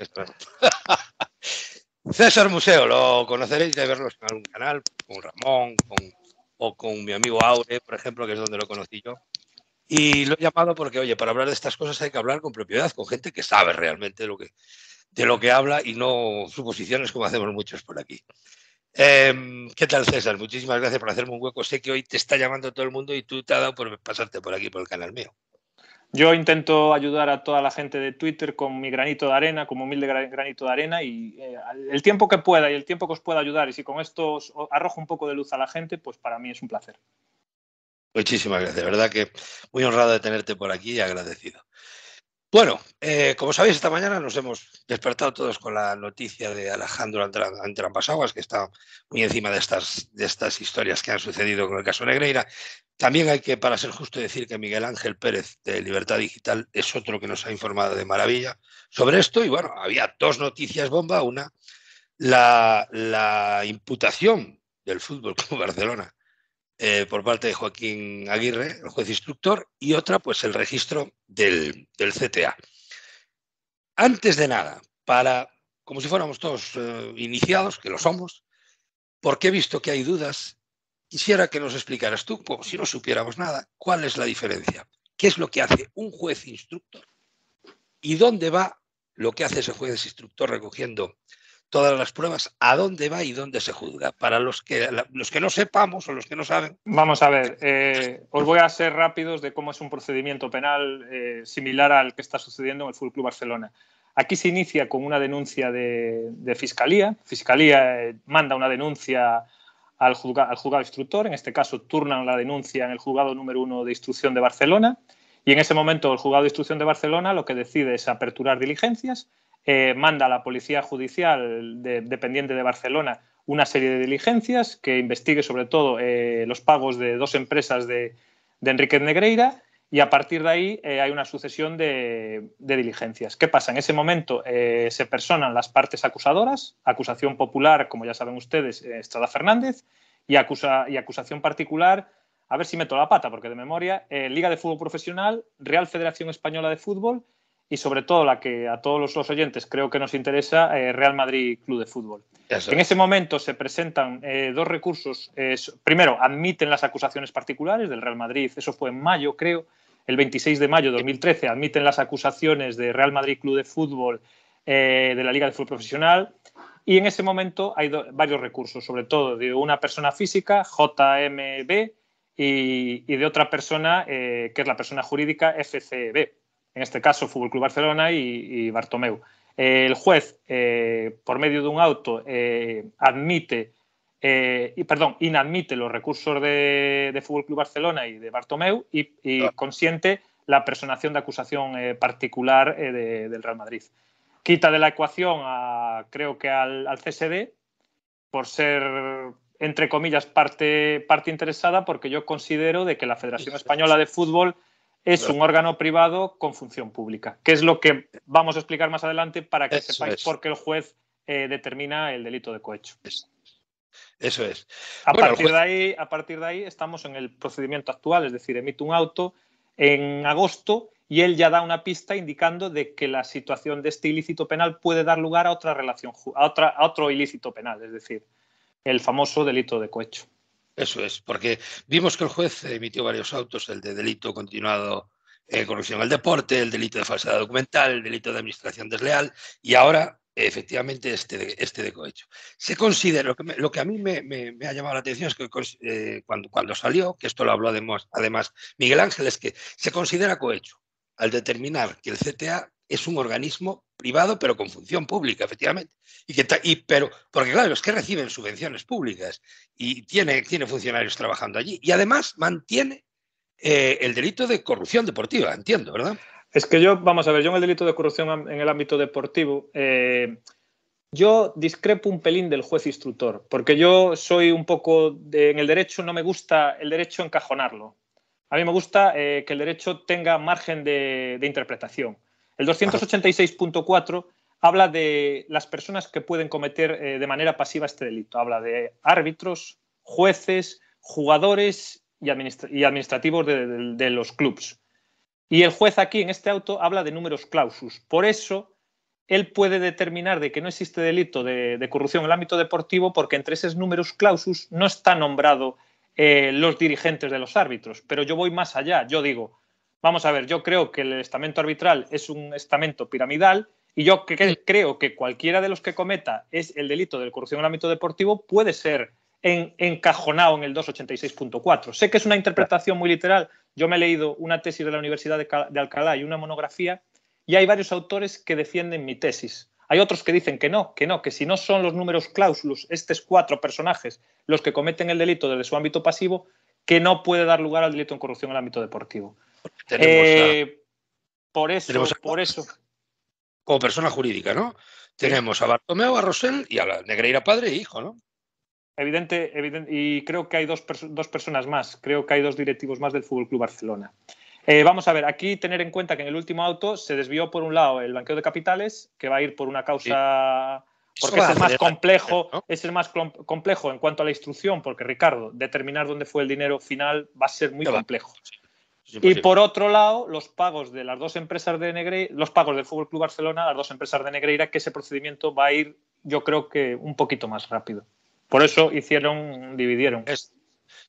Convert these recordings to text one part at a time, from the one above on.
César Museo, lo conoceréis de verlos en algún canal, con Ramón, o con mi amigo Aure, por ejemplo, que es donde lo conocí yo. Y lo he llamado porque, oye, para hablar de estas cosas hay que hablar con propiedad, con gente que sabe realmente de lo que, de lo que habla y no suposiciones como hacemos muchos por aquí. Em, ¿Qué tal, César? Muchísimas gracias por hacerme un hueco. Sé que hoy te está llamando todo el mundo y tú te has dado por pasarte por aquí, por el canal mío. Yo intento ayudar a toda la gente de Twitter con mi granito de arena, como humilde granito de arena, y eh, el tiempo que pueda y el tiempo que os pueda ayudar, y si con esto os arrojo un poco de luz a la gente, pues para mí es un placer. Muchísimas gracias, de verdad que muy honrado de tenerte por aquí y agradecido. Bueno, eh, como sabéis, esta mañana nos hemos despertado todos con la noticia de Alejandro Antrampasaguas, que está muy encima de estas, de estas historias que han sucedido con el caso Negreira. También hay que, para ser justo, decir que Miguel Ángel Pérez de Libertad Digital es otro que nos ha informado de maravilla sobre esto. Y bueno, había dos noticias bomba. Una, la, imputación del Fútbol Barcelona eh, por parte de Joaquín Aguirre, el juez instructor, y otra, pues el registro del, CTA. Antes de nada, para, como si fuéramos todos eh, iniciados, que lo somos, porque he visto que hay dudas Quisiera que nos explicaras tú, como si no supiéramos nada, cuál es la diferencia, qué es lo que hace un juez instructor y dónde va lo que hace ese juez instructor recogiendo todas las pruebas, a dónde va y dónde se juzga. Para los que, los que no sepamos o los que no saben. Vamos a ver, eh, os voy a ser rápidos de cómo es un procedimiento penal eh, similar al que está sucediendo en el Fútbol Club Barcelona. Aquí se inicia con una denuncia de, fiscalía. Fiscalía eh, manda una denuncia al juzgado, instructor, en este caso turnan la denuncia en el juzgado número uno de instrucción de Barcelona, y en ese momento el juzgado de instrucción de Barcelona lo que decide es aperturar diligencias, eh, manda a la policía judicial dependiente de Barcelona una serie de diligencias que investigue sobre todo eh, los pagos de dos empresas de Enrique Negreira y a partir de ahí eh, hay una sucesión de, diligencias. ¿Qué pasa? En ese momento eh, se personan las partes acusadoras, acusación popular, como ya saben ustedes, eh, Estrada Fernández, y, acusación particular, a ver si meto la pata, porque de memoria, Liga de Fútbol Profesional, Real Federación Española de Fútbol y sobre todo la que a todos los, oyentes creo que nos interesa, eh, Real Madrid Club de Fútbol. En ese este momento se presentan eh, dos recursos. Eh, primero, admiten las acusaciones particulares del Real Madrid, eso fue en mayo, creo, el 26 de mayo de 2013, admiten las acusaciones de Real Madrid Club de Fútbol de la Liga de Fútbol Profesional. Y en ese momento hay varios recursos, sobre todo de una persona física, JMB, y de otra persona, que es la persona jurídica, FCB en este caso Fútbol Club Barcelona y, y Bartomeu. Eh, el juez, eh, por medio de un auto, eh, admite, y, perdón, inadmite los recursos de, de Fútbol Club Barcelona y de Bartomeu y, consiente la personación de acusación particular del Real Madrid. Quita de la ecuación, creo que al, CSD, por ser entre comillas, parte, parte interesada, porque yo considero de que la Federación Española de Fútbol es un órgano privado con función pública, que es lo que vamos a explicar más adelante para que sepáis por qué el juez eh, determina el delito de cohecho. Eso es. A, partir de ahí, a partir de ahí estamos en el procedimiento actual, es decir, emite un auto en agosto y él ya da una pista indicando de que la situación de este ilícito penal puede dar lugar a otra relación, a, otra, a otro ilícito penal, es decir, el famoso delito de cohecho. Eso es, porque vimos que el juez emitió varios autos, el de delito continuado en eh, corrupción al deporte, el delito de falsedad documental, el delito de administración desleal y ahora efectivamente este de, este de cohecho. Se considera, lo que, lo que a mí me, ha llamado la atención es que eh, cuando, cuando salió, que esto lo habló además, además Miguel Ángel, es que se considera cohecho al determinar que el CTA es un organismo privado, pero con función pública, efectivamente. Y que y, pero, porque claro, es que reciben subvenciones públicas y tiene, tiene funcionarios trabajando allí. Y además mantiene eh, el delito de corrupción deportiva, entiendo, ¿verdad? Es que yo, vamos a ver, yo en el delito de corrupción en el ámbito deportivo, eh, yo discrepo un pelín del juez instructor, porque yo soy un poco, en el derecho no me gusta el derecho encajonarlo. A mí me gusta eh, que el derecho tenga margen de interpretación. El 286.4 habla de las personas que pueden cometer eh, de manera pasiva este delito. Habla de árbitros, jueces, jugadores y, administrativos de, los clubes. Y el juez aquí, en este auto, habla de números clausus. Por eso, él puede determinar de que no existe delito de, corrupción en el ámbito deportivo porque entre esos números clausus no está nombrado eh, los dirigentes de los árbitros. Pero yo voy más allá. Yo digo, Vamos a ver, yo creo que el estamento arbitral es un estamento piramidal y yo creo que cualquiera de los que cometa es el delito de corrupción en el ámbito deportivo puede ser encajonado en el 286.4. Sé que es una interpretación muy literal. Yo me he leído una tesis de la Universidad de, Alcalá y una monografía y hay varios autores que defienden mi tesis. Hay otros que dicen que no, que no, que si no son los números cláusulos estos cuatro personajes, los que cometen el delito desde su ámbito pasivo, que no puede dar lugar al delito en corrupción en el ámbito deportivo. Tenemos eh, por eso, por eso. Como persona jurídica, ¿no? Tenemos a Bartomeu, a Rosel y a la Negreira padre e hijo, ¿no? Evidente, evidente, y creo que hay dos, personas más, creo que hay dos directivos más del Fútbol Club Barcelona. Eh, vamos a ver, aquí tener en cuenta que en el último auto se desvió por un lado el banqueo de capitales, que va a ir por una causa. Porque es el más complejo, es el más complejo en cuanto a la instrucción, porque Ricardo, determinar dónde fue el dinero final va a ser muy complejo. Y por otro lado, los pagos de las dos empresas de Negreira, los pagos del Fútbol Club Barcelona, las dos empresas de Negreira, que ese procedimiento va a ir, yo creo que un poquito más rápido. Por eso hicieron, dividieron.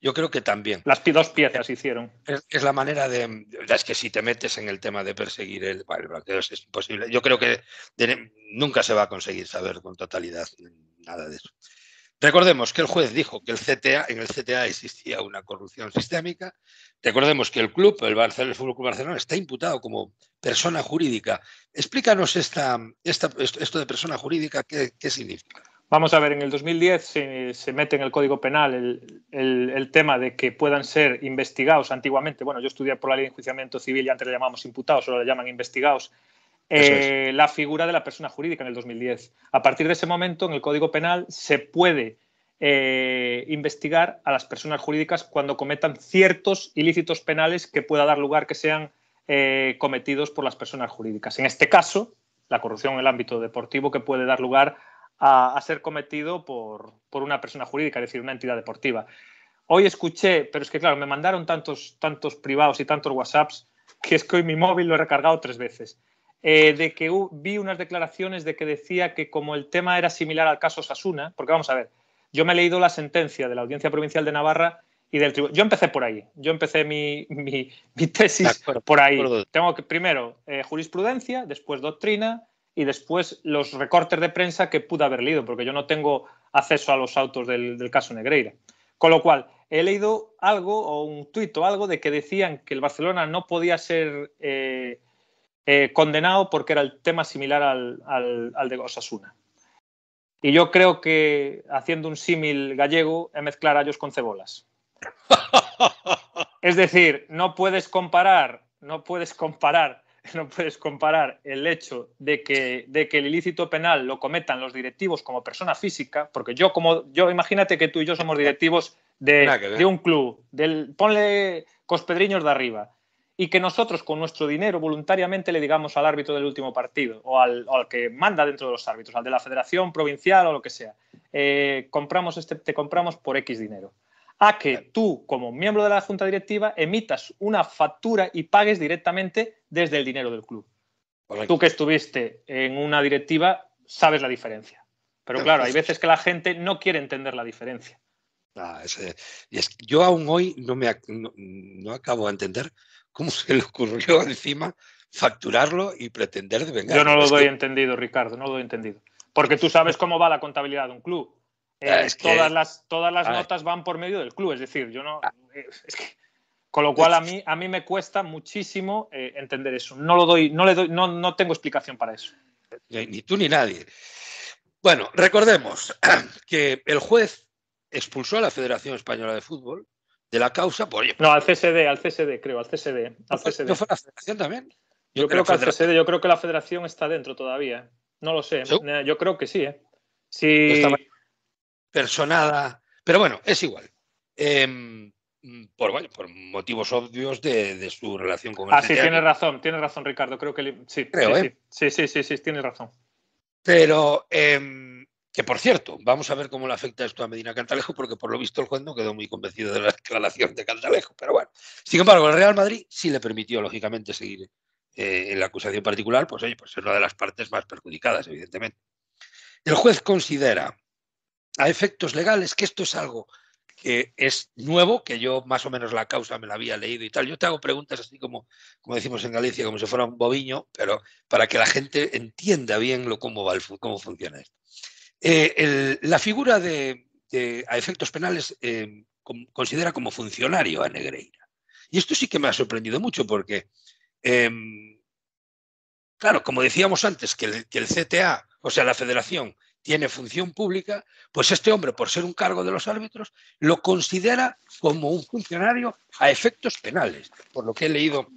yo creo que también. Las dos piezas hicieron. Es, la manera de. Es que si te metes en el tema de perseguir el, el es imposible. Yo creo que nunca se va a conseguir saber con totalidad nada de eso. Recordemos que el juez dijo que el CTA, en el CTA existía una corrupción sistémica. Recordemos que el club, el, Barcelona, Fútbol Club Barcelona, está imputado como persona jurídica. Explícanos esta, esto de persona jurídica, ¿qué, significa? Vamos a ver, en el 2010 se, se mete en el Código Penal el, tema de que puedan ser investigados antiguamente. Bueno, yo estudié por la ley de enjuiciamiento civil y antes le llamamos imputados, ahora le llaman investigados eh, la figura de la persona jurídica en el 2010. A partir de ese momento, en el Código Penal se puede eh, investigar a las personas jurídicas cuando cometan ciertos ilícitos penales que pueda dar lugar que sean eh, cometidos por las personas jurídicas. En este caso, la corrupción en el ámbito deportivo que puede dar lugar a, ser cometido por, por, una persona jurídica, es decir, una entidad deportiva. Hoy escuché, pero es que claro, me mandaron tantos, tantos privados y tantos WhatsApps que es que hoy mi móvil lo he recargado tres veces. Eh, de que vi unas declaraciones de que decía que como el tema era similar al caso Sasuna, porque vamos a ver, yo me he leído la sentencia de la Audiencia Provincial de Navarra y del tribunal. Yo empecé por ahí, yo empecé mi, tesis por ahí. Tengo que primero eh, jurisprudencia, después doctrina y después los recortes de prensa que pude haber leído, porque yo no tengo acceso a los autos del, caso Negreira. Con lo cual, he leído algo o un tuit o algo de que decían que el Barcelona no podía ser... Eh, eh, condenado porque era el tema similar al, de Osasuna. Y yo creo que haciendo un símil gallego es mezclar ellos con cebolas. es decir, no puedes comparar, no puedes comparar, no puedes comparar el hecho de que, el ilícito penal lo cometan los directivos como persona física, porque yo como yo imagínate que tú y yo somos directivos de, un club, del ponle Cospedriños de arriba y que nosotros con nuestro dinero voluntariamente le digamos al árbitro del último partido o al, que manda dentro de los árbitros, al de la federación provincial o lo que sea, eh, compramos este, te compramos por X dinero. A que tú, como miembro de la junta directiva, emitas una factura y pagues directamente desde el dinero del club. Tú que estuviste en una directiva sabes la diferencia. Pero claro, hay veces que la gente no quiere entender la diferencia. Ah, yo aún hoy no, me, no acabo de entender ¿Cómo se le ocurrió encima facturarlo y pretender vengar? Yo no lo doy entendido, Ricardo, no lo doy entendido. Porque tú sabes cómo va la contabilidad de un club. Eh, ah, todas, las, notas van por medio del club, es decir, yo no... Ah. Eh, con lo cual a mí, a mí me cuesta muchísimo eh, entender eso. No lo doy, no le doy, no, no tengo explicación para eso. Ni tú ni nadie. Bueno, recordemos que el juez expulsó a la Federación Española de Fútbol de la causa, por pues, ejemplo. Pues, no, al CSD, al CSD, creo, al CSD. Al fue la federación también? Yo, creo, que al CSD, yo creo que la federación está dentro todavía. No lo sé. Eh, yo creo que sí, ¿eh? Sí. personada. Pero bueno, es igual. Em, por, por motivos obvios de, su relación con el Ah, sí, tiene razón, tiene razón, Ricardo. Creo que sí. Creo, sí, ¿eh? sí, sí, sí, sí, razón. Pero eh, que por cierto, vamos a ver cómo le afecta esto a Medina Cantalejo, porque por lo visto el juez no quedó muy convencido de la declaración de Cantalejo. Pero bueno, sin embargo, el Real Madrid sí le permitió, lógicamente, seguir eh, en la acusación particular, pues oye, pues es una de las partes más perjudicadas, evidentemente. El juez considera, a efectos legales, que esto es algo que es nuevo, que yo más o menos la causa me la había leído y tal. Yo te hago preguntas así como, como decimos en Galicia, como si fuera un bobiño, pero para que la gente entienda bien lo, cómo, va cómo funciona esto. Eh, la figura de, a efectos penales eh, considera como funcionario a Negreira. Y esto sí que me ha sorprendido mucho porque, em, claro, como decíamos antes, que que el, CTA, o sea, la federación, tiene función pública, pues este hombre, por ser un cargo de los árbitros, lo considera como un funcionario a efectos penales, por lo que he leído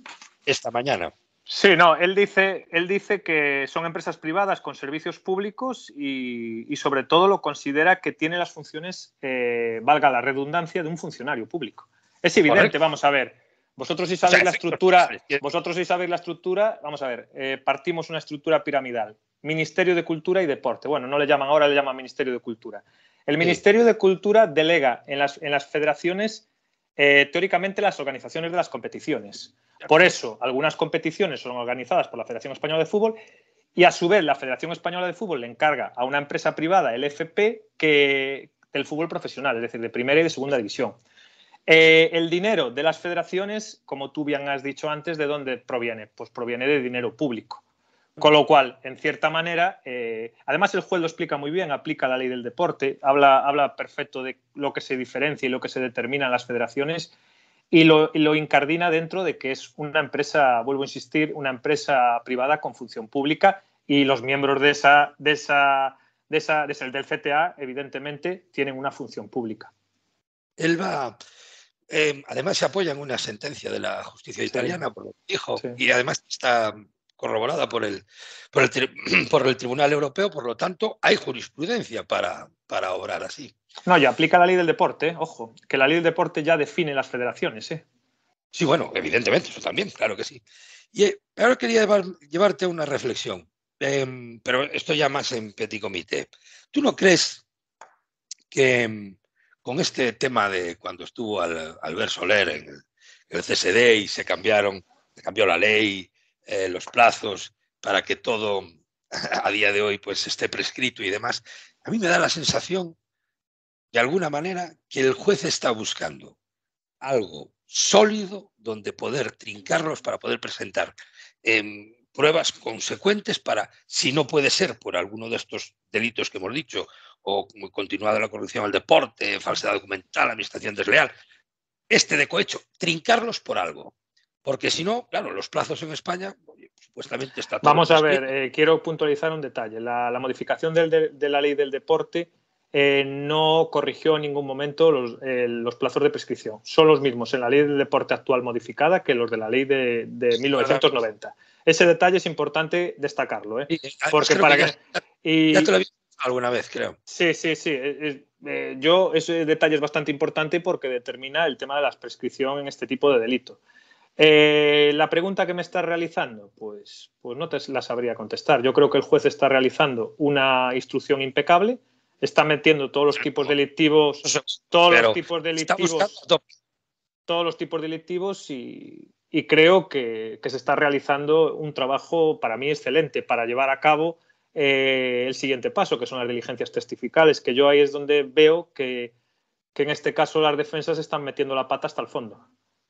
esta mañana. Sí, no, él dice, él dice que son empresas privadas con servicios públicos y, sobre todo lo considera que tiene las funciones, eh, valga la redundancia, de un funcionario público. Es evidente, vamos a ver. Vosotros sí sabéis la estructura, vosotros sabéis la estructura, vamos a ver, eh, partimos una estructura piramidal. Ministerio de Cultura y Deporte. Bueno, no le llaman ahora, le llaman Ministerio de Cultura. El Ministerio de Cultura delega en las, en las federaciones eh, teóricamente las organizaciones de las competiciones. Por eso, algunas competiciones son organizadas por la Federación Española de Fútbol y a su vez la Federación Española de Fútbol le encarga a una empresa privada, el FP, que, del fútbol profesional, es decir, de primera y de segunda división. Eh, el dinero de las federaciones, como tú bien has dicho antes, ¿de dónde proviene? Pues proviene de dinero público. Con lo cual, en cierta manera, eh, además el juez lo explica muy bien, aplica la ley del deporte, habla, habla perfecto de lo que se diferencia y lo que se determina en las federaciones y lo, incardina dentro de que es una empresa, vuelvo a insistir, una empresa privada con función pública y los miembros de esa, de esa, de esa, del CTA, evidentemente, tienen una función pública. Elba, eh, además se apoya en una sentencia de la justicia italiana, por lo que dijo, y además está corroborada por el, por el, por el Tribunal Europeo, por lo tanto, hay jurisprudencia para, para obrar así. No, ya aplica la ley del deporte, eh, ojo, que la ley del deporte ya define las federaciones. ¿eh? Sí, bueno, evidentemente, eso también, claro que sí. Y eh, ahora quería llevarte una reflexión, em, pero esto ya más en petit comité. ¿Tú no crees que em, con este tema de cuando estuvo al, Albert Soler en el, CSD y se cambiaron, se cambió la ley, eh, los plazos para que todo a día de hoy pues esté prescrito y demás, a mí me da la sensación, de alguna manera, que el juez está buscando algo sólido donde poder trincarlos para poder presentar em, pruebas consecuentes para, si no puede ser por alguno de estos delitos que hemos dicho, o continuada la corrupción al deporte, falsedad documental, administración desleal, este de cohecho, trincarlos por algo. Porque si no, claro, los plazos en España supuestamente está Vamos a ver, eh, quiero puntualizar un detalle. La, modificación de, la ley del deporte eh, no corrigió en ningún momento eh, los, plazos de prescripción. Son los mismos en la ley del deporte actual modificada que los de la ley de, 1990. Ese detalle es importante destacarlo, ¿eh? Ya te lo visto alguna vez, creo. Sí, sí, sí. yo, ese detalle es bastante importante porque determina el tema de la prescripción en este tipo de delito. Eh, la pregunta que me estás realizando, pues, pues no te la sabría contestar. Yo creo que el juez está realizando una instrucción impecable, está metiendo todos los tipos delictivos, todos los tipos delictivos, todos los tipos delictivos y, creo que, se está realizando un trabajo para mí excelente para llevar a cabo eh, el siguiente paso, que son las diligencias testificales, que yo ahí es donde veo que en este caso las defensas están metiendo la pata hasta el fondo.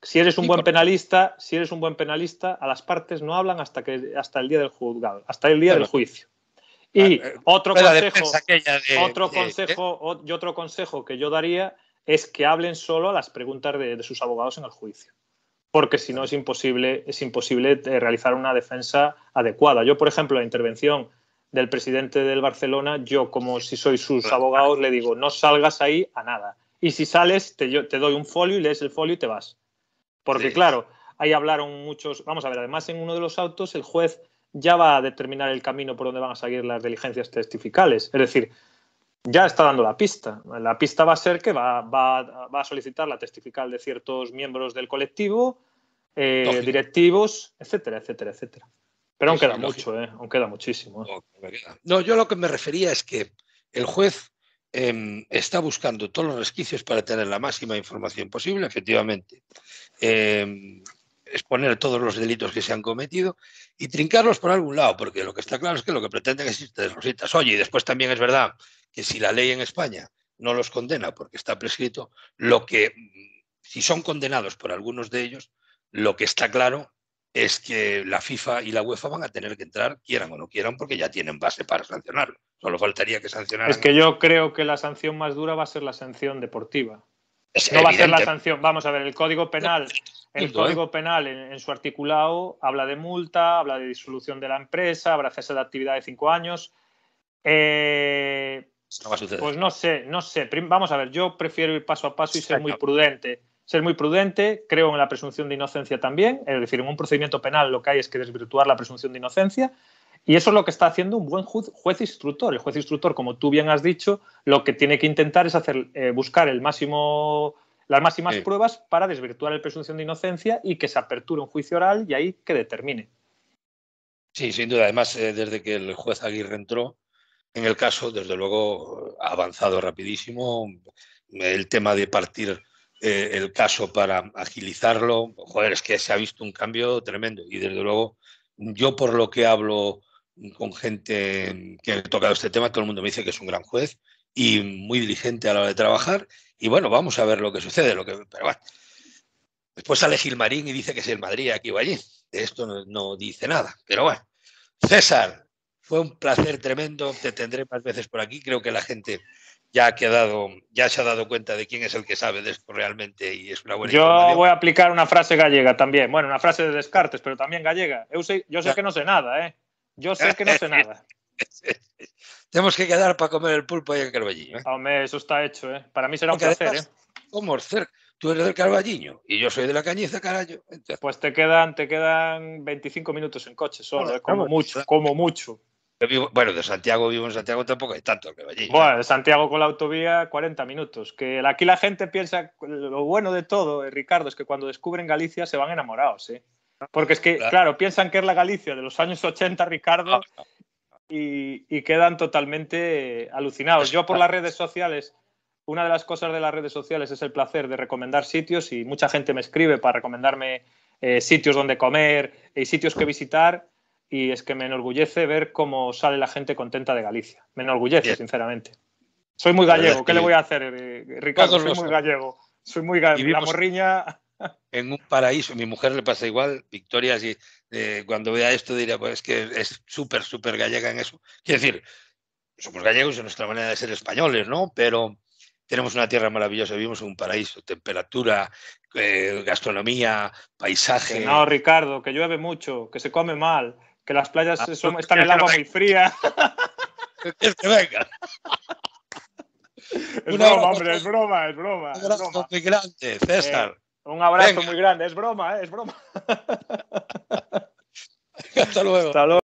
Si eres un buen penalista, si eres un buen penalista, a las partes no hablan hasta que hasta el día del juzgado, hasta el día del juicio. Ah, y eh, otro consejo, otro consejo ¿eh? otro consejo que yo daría es que hablen solo a las preguntas de, sus abogados en el juicio, porque si no es imposible es imposible eh, realizar una defensa adecuada. Yo, por ejemplo, la intervención del presidente del Barcelona, yo como si soy sus abogados le digo, no salgas ahí a nada. Y si sales, te, te doy un folio y lees el folio y te vas porque claro, ahí hablaron muchos, vamos a ver, además en uno de los autos el juez ya va a determinar el camino por donde van a salir las diligencias testificales. Es decir, ya está dando la pista. La pista va a ser que va, a solicitar la testifical de ciertos miembros del colectivo, eh, directivos, etcétera, etcétera, etcétera. Pero aún queda mucho, ¿eh? aún queda muchísimo. No, yo lo que me refería es que el juez Em, está buscando todos los resquicios para tener la máxima información posible, efectivamente. Em, exponer todos los delitos que se han cometido y trincarlos por algún lado, porque lo que está claro es que lo que pretenden es irte rositas. Oye, y después también es verdad que si la ley en España no los condena porque está prescrito, lo que, si son condenados por algunos de ellos, lo que está claro es que la FIFA y la UEFA van a tener que entrar, quieran o no quieran, porque ya tienen base para sancionarlo. No lo faltaría que sancionar Es que yo creo que la sanción más dura va a ser la sanción deportiva. no va a ser la sanción. Vamos a ver, el Código Penal, el Código ¿eh? Penal en, su articulado habla de multa, habla de disolución de la empresa, habrá cese de actividad de cinco años. Eh, va a suceder. Pues no sé, no sé. Vamos a ver, yo prefiero ir paso a paso y ser muy prudente. Ser muy prudente, creo en la presunción de inocencia también. Es decir, en un procedimiento penal lo que hay es que desvirtuar la presunción de inocencia. Y eso es lo que está haciendo un buen juez, instructor. El juez instructor, como tú bien has dicho, lo que tiene que intentar es hacer, eh, buscar el máximo, las máximas pruebas para desvirtuar la presunción de inocencia y que se aperture un juicio oral y ahí que determine. Sí, sin duda. Además, eh, desde que el juez Aguirre entró, en el caso, desde luego, ha avanzado rapidísimo. El tema de partir eh, el caso para agilizarlo, joder, es que se ha visto un cambio tremendo. Y desde luego, yo por lo que hablo con gente que ha tocado este tema, todo el mundo me dice que es un gran juez y muy diligente a la hora de trabajar. Y bueno, vamos a ver lo que sucede. Lo que, pero bueno. Después sale Gilmarín y dice que es el Madrid aquí o allí. De esto no, dice nada. Pero bueno, César, fue un placer tremendo. Te tendré más veces por aquí. Creo que la gente ya ha quedado, ya se ha dado cuenta de quién es el que sabe de esto realmente y es una buena. Yo voy a aplicar una frase gallega también. Bueno, una frase de Descartes, pero también gallega. yo sé que no sé nada, ¿eh? Yo sé que no sé nada. Tenemos que quedar para comer el pulpo y en carballiño. ¿eh? Hombre, eso está hecho, ¿eh? Para mí será un placer, ¿eh? Tú eres del carballiño y yo soy de la cañiza, carajo. Pues te quedan, te quedan 25 minutos en coche solo, ¿eh? ¿eh? como, mucho, como mucho, bueno, de Santiago vivo en Santiago tampoco hay tanto el carballiño. Bueno, de Santiago con la autovía 40 minutos. Que aquí la gente piensa, lo bueno de todo, Ricardo, es que cuando descubren Galicia se van enamorados, ¿eh? Porque es que, claro. piensan que es la Galicia de los años 80, Ricardo, y, quedan totalmente alucinados. Yo por las redes sociales, una de las cosas de las redes sociales es el placer de recomendar sitios y mucha gente me escribe para recomendarme eh, sitios donde comer y sitios que visitar y es que me enorgullece ver cómo sale la gente contenta de Galicia. Me enorgullece, sinceramente. Soy muy gallego, ¿qué le voy a hacer, eh, Ricardo? Soy muy gallego. Soy muy gallego. La morriña en un paraíso. Mi mujer le pasa igual, Victoria, si, cuando vea esto dirá, pues es que es súper, súper gallega en eso. Quiero decir, somos gallegos en nuestra manera de ser españoles, ¿no? Pero tenemos una tierra maravillosa, vivimos en un paraíso, temperatura, eh, gastronomía, paisaje. no, Ricardo, que llueve mucho, que se come mal, que las playas ah, son, están el agua muy fría. Es que venga. Es broma, hombre, es broma, es broma. César. Eh, un abrazo muy grande. Es broma, ¿eh? es broma. Hasta luego.